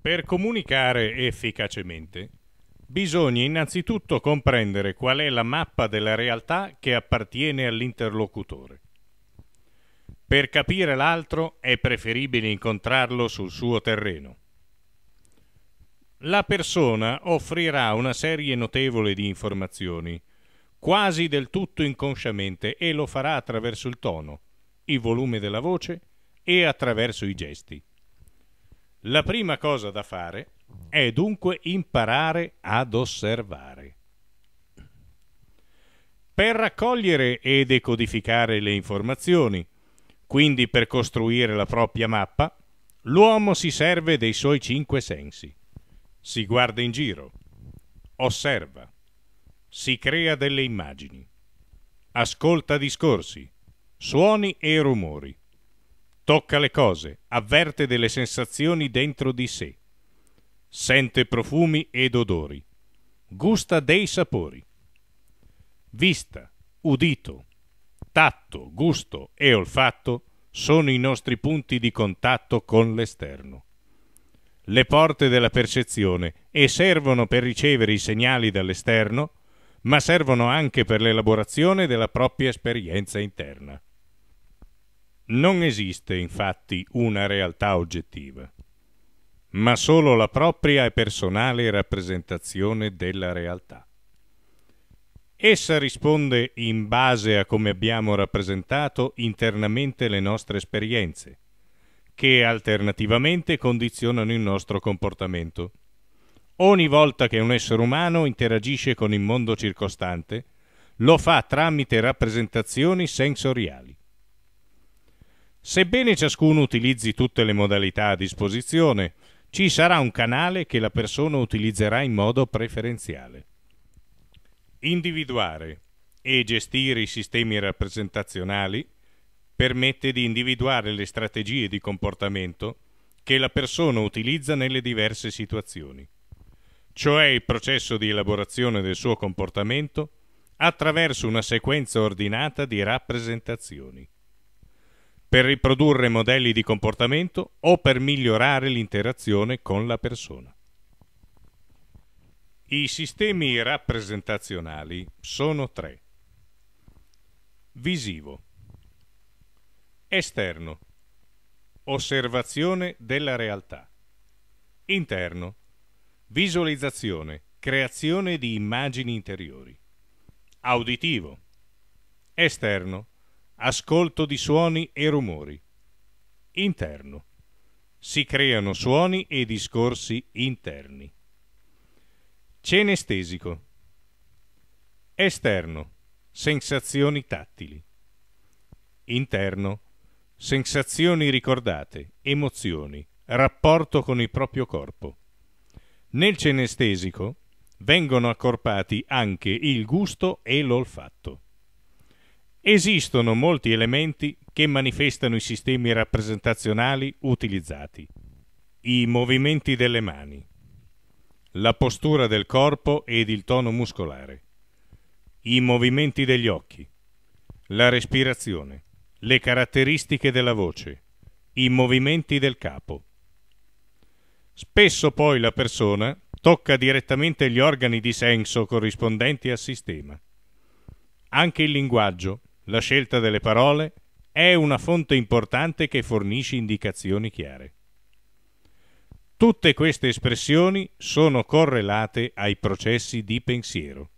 Per comunicare efficacemente bisogna innanzitutto comprendere qual è la mappa della realtà che appartiene all'interlocutore. Per capire l'altro è preferibile incontrarlo sul suo terreno. La persona offrirà una serie notevole di informazioni, quasi del tutto inconsciamente, e lo farà attraverso il tono, il volume della voce e attraverso i gesti. La prima cosa da fare è dunque imparare ad osservare. Per raccogliere e decodificare le informazioni, quindi per costruire la propria mappa, l'uomo si serve dei suoi cinque sensi. Si guarda in giro, osserva, si crea delle immagini, ascolta discorsi, suoni e rumori, tocca le cose, avverte delle sensazioni dentro di sé, sente profumi ed odori, gusta dei sapori, vista, udito, tatto, gusto e olfatto sono i nostri punti di contatto con l'esterno. Le porte della percezione e servono per ricevere i segnali dall'esterno, ma servono anche per l'elaborazione della propria esperienza interna. Non esiste infatti una realtà oggettiva, ma solo la propria e personale rappresentazione della realtà. Essa risponde in base a come abbiamo rappresentato internamente le nostre esperienze, che alternativamente condizionano il nostro comportamento. Ogni volta che un essere umano interagisce con il mondo circostante, lo fa tramite rappresentazioni sensoriali. Sebbene ciascuno utilizzi tutte le modalità a disposizione, ci sarà un canale che la persona utilizzerà in modo preferenziale. Individuare e gestire i sistemi rappresentazionali permette di individuare le strategie di comportamento che la persona utilizza nelle diverse situazioni, cioè il processo di elaborazione del suo comportamento attraverso una sequenza ordinata di rappresentazioni per riprodurre modelli di comportamento o per migliorare l'interazione con la persona. I sistemi rappresentazionali sono tre. Visivo. Esterno. Osservazione della realtà. Interno. Visualizzazione. Creazione di immagini interiori. Auditivo. Esterno ascolto di suoni e rumori. Interno. Si creano suoni e discorsi interni. Cenestesico. Esterno. Sensazioni tattili. Interno. Sensazioni ricordate, emozioni, rapporto con il proprio corpo. Nel cenestesico vengono accorpati anche il gusto e l'olfatto. Esistono molti elementi che manifestano i sistemi rappresentazionali utilizzati. I movimenti delle mani, la postura del corpo ed il tono muscolare, i movimenti degli occhi, la respirazione, le caratteristiche della voce, i movimenti del capo. Spesso poi la persona tocca direttamente gli organi di senso corrispondenti al sistema. Anche il linguaggio la scelta delle parole è una fonte importante che fornisce indicazioni chiare. Tutte queste espressioni sono correlate ai processi di pensiero.